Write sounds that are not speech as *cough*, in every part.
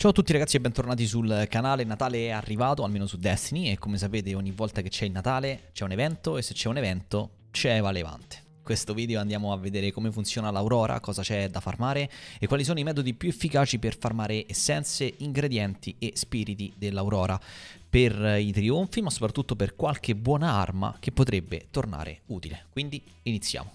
Ciao a tutti ragazzi e bentornati sul canale, Natale è arrivato, almeno su Destiny, e come sapete ogni volta che c'è il Natale c'è un evento e se c'è un evento c'è Eva Levante questo video andiamo a vedere come funziona l'aurora, cosa c'è da farmare e quali sono i metodi più efficaci per farmare essenze, ingredienti e spiriti dell'aurora per i trionfi ma soprattutto per qualche buona arma che potrebbe tornare utile. Quindi iniziamo.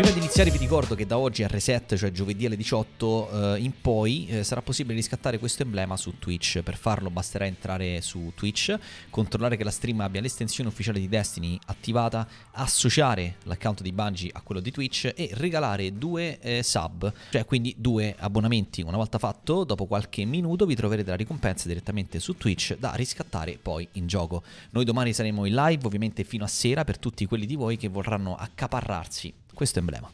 Prima di iniziare vi ricordo che da oggi a Reset, cioè giovedì alle 18 eh, in poi, eh, sarà possibile riscattare questo emblema su Twitch. Per farlo basterà entrare su Twitch, controllare che la stream abbia l'estensione ufficiale di Destiny attivata, associare l'account di Bungie a quello di Twitch e regalare due eh, sub, cioè quindi due abbonamenti. Una volta fatto, dopo qualche minuto vi troverete la ricompensa direttamente su Twitch da riscattare poi in gioco. Noi domani saremo in live ovviamente fino a sera per tutti quelli di voi che vorranno accaparrarsi questo emblema.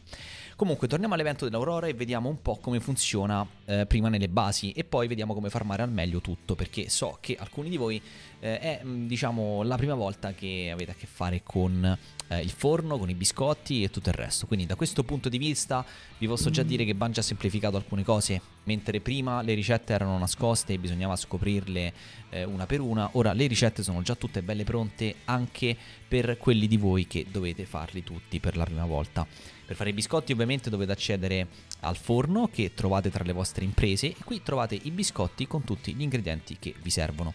Comunque torniamo all'evento dell'Aurora e vediamo un po' come funziona eh, prima nelle basi e poi vediamo come farmare al meglio tutto perché so che alcuni di voi eh, è mm, diciamo la prima volta che avete a che fare con eh, il forno, con i biscotti e tutto il resto. Quindi da questo punto di vista vi posso già dire che Banja ha semplificato alcune cose mentre prima le ricette erano nascoste e bisognava scoprirle eh, una per una, ora le ricette sono già tutte belle pronte anche per quelli di voi che dovete farli tutti per la prima volta. Per fare i biscotti ovviamente dovete accedere al forno che trovate tra le vostre imprese e qui trovate i biscotti con tutti gli ingredienti che vi servono.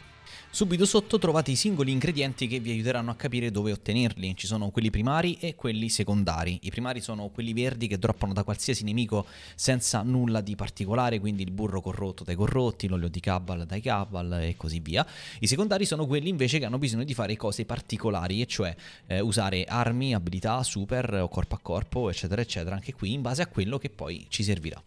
Subito sotto trovate i singoli ingredienti che vi aiuteranno a capire dove ottenerli. Ci sono quelli primari e quelli secondari. I primari sono quelli verdi che droppano da qualsiasi nemico senza nulla di particolare, quindi il burro corrotto dai corrotti, l'olio di cabal dai cabal e così via. I secondari sono quelli invece che hanno bisogno di fare cose particolari, e cioè eh, usare armi, abilità, super o corpo a corpo, eccetera, eccetera, anche qui in base a quello che poi ci servirà.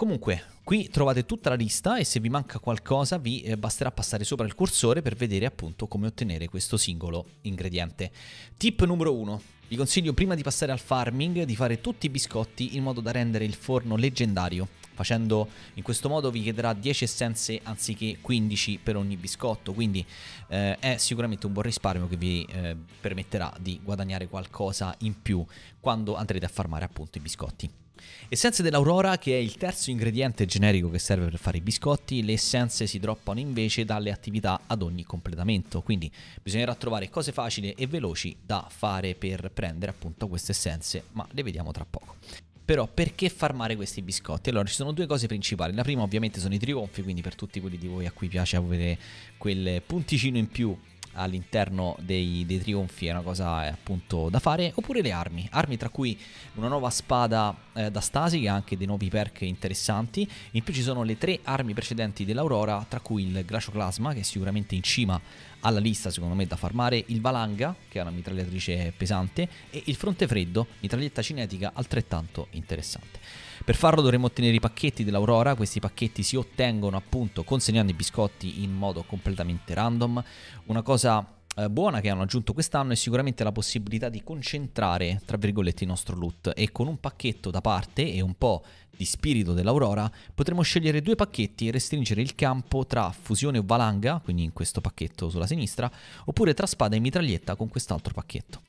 Comunque, qui trovate tutta la lista e se vi manca qualcosa vi eh, basterà passare sopra il cursore per vedere appunto come ottenere questo singolo ingrediente. Tip numero 1. Vi consiglio prima di passare al farming di fare tutti i biscotti in modo da rendere il forno leggendario. Facendo in questo modo vi chiederà 10 essenze anziché 15 per ogni biscotto, quindi eh, è sicuramente un buon risparmio che vi eh, permetterà di guadagnare qualcosa in più quando andrete a farmare appunto i biscotti. Essenze dell'aurora, che è il terzo ingrediente generico che serve per fare i biscotti, le essenze si droppano invece dalle attività ad ogni completamento, quindi bisognerà trovare cose facili e veloci da fare per prendere appunto queste essenze, ma le vediamo tra poco. Però perché farmare questi biscotti? Allora ci sono due cose principali, la prima ovviamente sono i trionfi, quindi per tutti quelli di voi a cui piace avere quel punticino in più all'interno dei, dei trionfi è una cosa appunto da fare, oppure le armi, armi tra cui una nuova spada eh, da stasi che ha anche dei nuovi perk interessanti, in più ci sono le tre armi precedenti dell'Aurora, tra cui il Glacioclasma che è sicuramente in cima alla lista secondo me da farmare, il Valanga che è una mitragliatrice pesante e il Fronte Freddo, mitraglietta cinetica altrettanto interessante. Per farlo dovremo ottenere i pacchetti dell'Aurora, questi pacchetti si ottengono appunto consegnando i biscotti in modo completamente random. Una cosa eh, buona che hanno aggiunto quest'anno è sicuramente la possibilità di concentrare, tra virgolette, il nostro loot e con un pacchetto da parte e un po' di spirito dell'aurora potremo scegliere due pacchetti e restringere il campo tra fusione o valanga, quindi in questo pacchetto sulla sinistra, oppure tra spada e mitraglietta con quest'altro pacchetto.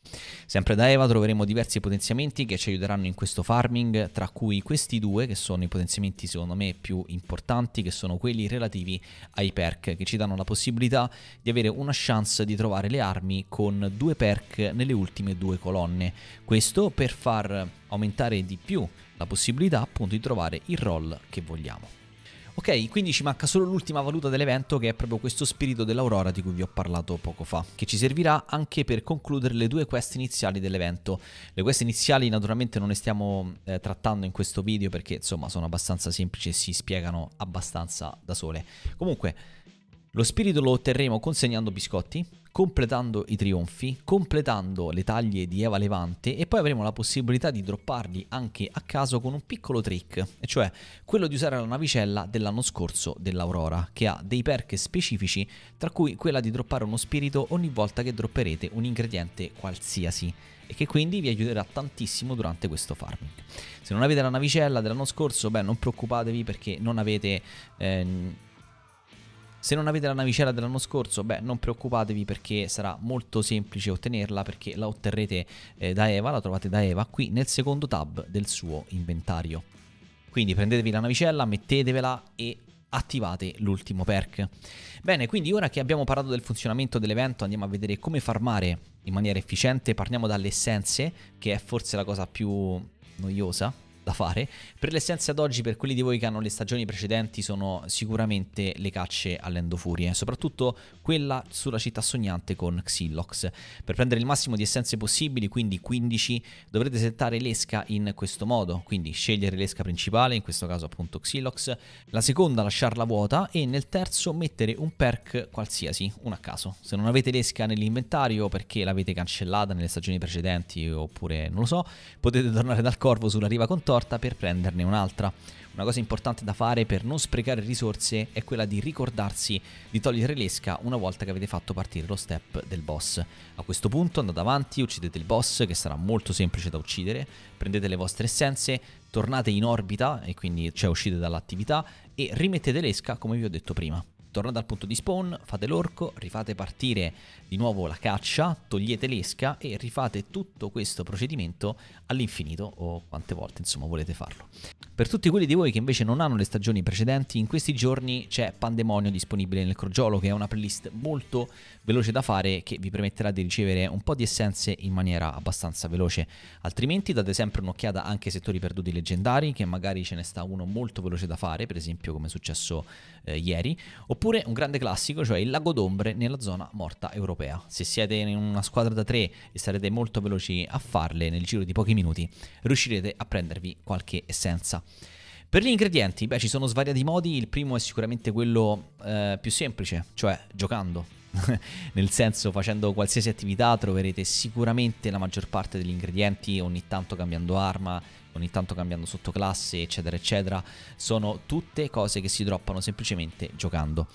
Sempre da Eva troveremo diversi potenziamenti che ci aiuteranno in questo farming, tra cui questi due che sono i potenziamenti secondo me più importanti, che sono quelli relativi ai perk, che ci danno la possibilità di avere una chance di trovare sviluppare le armi con due perk nelle ultime due colonne. Questo per far aumentare di più la possibilità appunto di trovare il roll che vogliamo. Ok, quindi ci manca solo l'ultima valuta dell'evento che è proprio questo spirito dell'aurora di cui vi ho parlato poco fa, che ci servirà anche per concludere le due quest iniziali dell'evento. Le quest iniziali naturalmente non le stiamo eh, trattando in questo video perché insomma sono abbastanza semplici e si spiegano abbastanza da sole. Comunque, lo spirito lo otterremo consegnando biscotti, completando i trionfi, completando le taglie di Eva Levante e poi avremo la possibilità di dropparli anche a caso con un piccolo trick, e cioè quello di usare la navicella dell'anno scorso dell'Aurora, che ha dei perk specifici, tra cui quella di droppare uno spirito ogni volta che dropperete un ingrediente qualsiasi e che quindi vi aiuterà tantissimo durante questo farming. Se non avete la navicella dell'anno scorso, beh non preoccupatevi perché non avete... Eh, se non avete la navicella dell'anno scorso, beh, non preoccupatevi perché sarà molto semplice ottenerla perché la otterrete eh, da Eva, la trovate da Eva qui nel secondo tab del suo inventario. Quindi prendetevi la navicella, mettetevela e attivate l'ultimo perk. Bene, quindi ora che abbiamo parlato del funzionamento dell'evento andiamo a vedere come farmare in maniera efficiente, parliamo dalle essenze, che è forse la cosa più noiosa da fare. Per l'essenza ad oggi, per quelli di voi che hanno le stagioni precedenti, sono sicuramente le cacce all'endofurie, eh. soprattutto quella sulla città sognante con Xylox. Per prendere il massimo di essenze possibili, quindi 15, dovrete settare l'esca in questo modo, quindi scegliere l'esca principale, in questo caso appunto Xylox, la seconda lasciarla vuota e nel terzo mettere un perk qualsiasi, un a caso. Se non avete l'esca nell'inventario perché l'avete cancellata nelle stagioni precedenti oppure non lo so, potete tornare dal corvo sulla riva contorta porta per prenderne un'altra. Una cosa importante da fare per non sprecare risorse è quella di ricordarsi di togliere l'esca una volta che avete fatto partire lo step del boss. A questo punto andate avanti, uccidete il boss che sarà molto semplice da uccidere, prendete le vostre essenze, tornate in orbita e quindi cioè uscite dall'attività e rimettete l'esca come vi ho detto prima tornate al punto di spawn, fate l'orco, rifate partire di nuovo la caccia, togliete l'esca e rifate tutto questo procedimento all'infinito o quante volte insomma volete farlo. Per tutti quelli di voi che invece non hanno le stagioni precedenti, in questi giorni c'è Pandemonio disponibile nel Crogiolo, che è una playlist molto veloce da fare che vi permetterà di ricevere un po' di essenze in maniera abbastanza veloce. Altrimenti date sempre un'occhiata anche ai settori perduti leggendari, che magari ce ne sta uno molto veloce da fare, per esempio come è successo eh, ieri, oppure un grande classico, cioè il Lago d'Ombre nella zona morta europea. Se siete in una squadra da tre e sarete molto veloci a farle nel giro di pochi minuti, riuscirete a prendervi qualche essenza. Per gli ingredienti, beh, ci sono svariati modi. Il primo è sicuramente quello eh, più semplice, cioè giocando. *laughs* Nel senso, facendo qualsiasi attività troverete sicuramente la maggior parte degli ingredienti, ogni tanto cambiando arma, ogni tanto cambiando sottoclasse, eccetera, eccetera. Sono tutte cose che si droppano semplicemente giocando.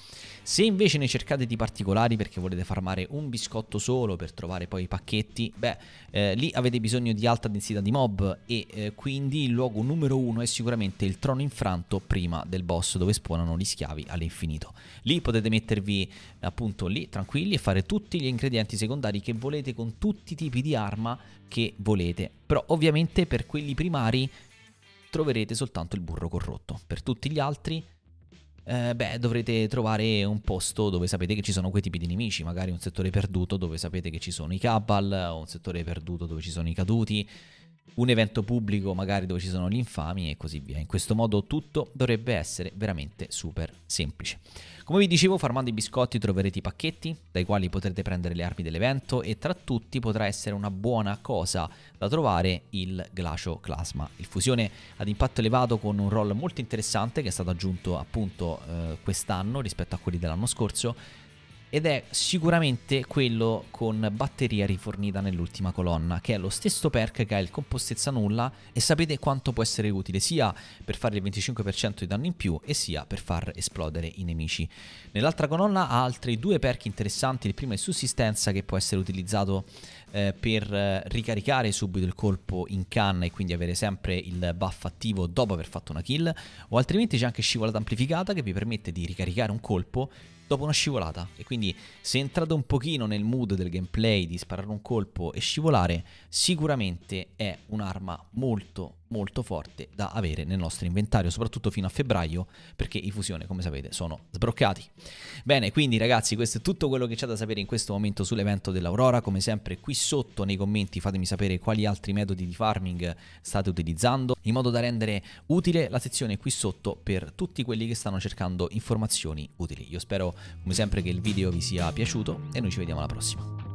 Se invece ne cercate di particolari perché volete farmare un biscotto solo per trovare poi i pacchetti, beh, eh, lì avete bisogno di alta densità di mob e eh, quindi il luogo numero uno è sicuramente il trono infranto prima del boss dove spawnano gli schiavi all'infinito. Lì potete mettervi appunto lì tranquilli e fare tutti gli ingredienti secondari che volete con tutti i tipi di arma che volete però ovviamente per quelli primari troverete soltanto il burro corrotto. Per tutti gli altri, eh, beh, dovrete trovare un posto dove sapete che ci sono quei tipi di nemici, magari un settore perduto dove sapete che ci sono i Kabbal, o un settore perduto dove ci sono i caduti, un evento pubblico magari dove ci sono gli infami e così via. In questo modo tutto dovrebbe essere veramente super semplice. Come vi dicevo, farmando i biscotti troverete i pacchetti dai quali potrete prendere le armi dell'evento e tra tutti potrà essere una buona cosa da trovare il glacioclasma, il fusione ad impatto elevato con un roll molto interessante che è stato aggiunto appunto eh, quest'anno rispetto a quelli dell'anno scorso ed è sicuramente quello con batteria rifornita nell'ultima colonna, che è lo stesso perk che ha il compostezza nulla e sapete quanto può essere utile sia per fare il 25% di danno in più e sia per far esplodere i nemici. Nell'altra colonna ha altri due perk interessanti, il primo è sussistenza che può essere utilizzato eh, per eh, ricaricare subito il colpo in canna e quindi avere sempre il buff attivo dopo aver fatto una kill, o altrimenti c'è anche scivolata amplificata che vi permette di ricaricare un colpo dopo una scivolata. E quindi se entrate un pochino nel mood del gameplay di sparare un colpo e scivolare, sicuramente è un'arma molto molto forte da avere nel nostro inventario, soprattutto fino a febbraio, perché i fusione, come sapete, sono sbroccati. Bene, quindi ragazzi, questo è tutto quello che c'è da sapere in questo momento sull'evento dell'Aurora. Come sempre, qui sotto nei commenti fatemi sapere quali altri metodi di farming state utilizzando, in modo da rendere utile la sezione qui sotto per tutti quelli che stanno cercando informazioni utili. Io spero, come sempre, che il video vi sia piaciuto e noi ci vediamo alla prossima.